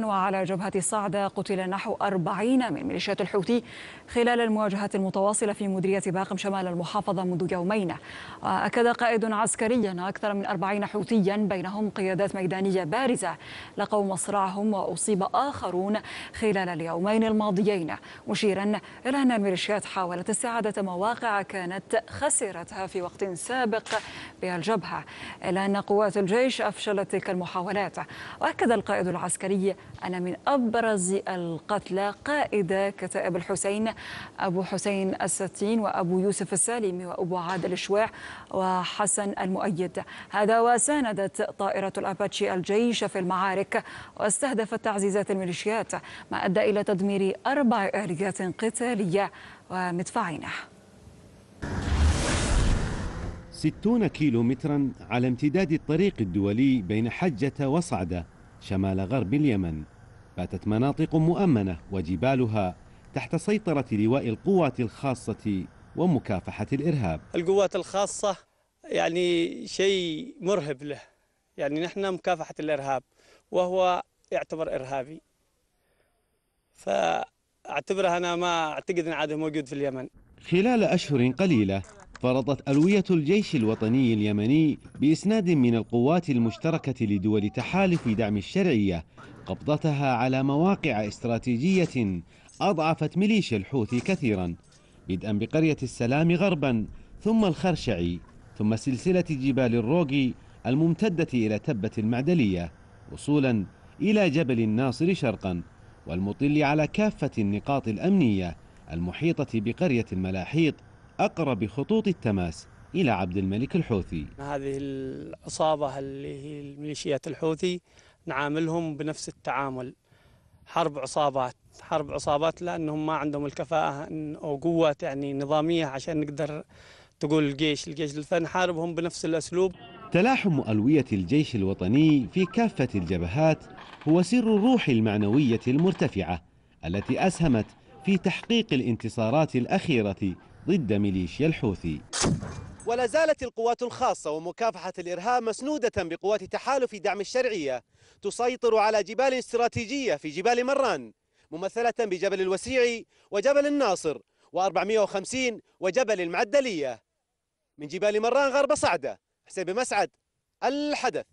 وعلى جبهة صعدة قتل نحو 40 من ميليشيات الحوثي خلال المواجهات المتواصلة في مديرية باقم شمال المحافظة منذ يومين أكد قائد عسكري أن أكثر من 40 حوثيا بينهم قيادات ميدانية بارزة لقوا مصرعهم وأصيب آخرون خلال اليومين الماضيين مشيرا إلى أن الميليشيات حاولت استعادة مواقع كانت خسرتها في وقت سابق بالجبهة إلا أن قوات الجيش أفشلت تلك المحاولات وأكد القائد العسكري أنا من أبرز القتلى قائد كتائب الحسين أبو حسين الستين وأبو يوسف السالمي وأبو عادل الشواع وحسن المؤيد هذا وساندت طائرة الأباتشي الجيش في المعارك واستهدفت تعزيزات الميليشيات ما أدى إلى تدمير أربع آليات قتالية ومدفعينه ستون كيلو مترا على امتداد الطريق الدولي بين حجة وصعدة شمال غرب اليمن باتت مناطق مؤمنة وجبالها تحت سيطرة لواء القوات الخاصة ومكافحة الإرهاب القوات الخاصة يعني شيء مرهب له يعني نحن مكافحة الإرهاب وهو يعتبر إرهابي فأعتبره أنا ما أعتقد أن عاده موجود في اليمن خلال أشهر قليلة فرضت ألوية الجيش الوطني اليمني بإسناد من القوات المشتركة لدول تحالف دعم الشرعية قبضتها على مواقع استراتيجية أضعفت ميليشيا الحوثي كثيرا بدءا بقرية السلام غربا ثم الخرشعي ثم سلسلة جبال الروقي الممتدة إلى تبة المعدلية وصولا إلى جبل الناصر شرقا والمطل على كافة النقاط الأمنية المحيطة بقرية الملاحيط أقرب خطوط التماس إلى عبد الملك الحوثي هذه العصابة اللي هي الميليشيات الحوثي نعاملهم بنفس التعامل حرب عصابات حرب عصابات لأنهم ما عندهم الكفاءة أو قوة يعني نظامية عشان نقدر تقول الجيش الجيش فنحاربهم بنفس الأسلوب تلاحم ألوية الجيش الوطني في كافة الجبهات هو سر الروح المعنوية المرتفعة التي أسهمت في تحقيق الانتصارات الأخيرة ضد ميليشيا الحوثي ولا زالت القوات الخاصة ومكافحة الإرهاب مسنودة بقوات تحالف دعم الشرعية تسيطر على جبال استراتيجية في جبال مران ممثلة بجبل الوسيع وجبل الناصر و450 وجبل المعدلية من جبال مران غرب صعدة حسين بن مسعد الحدث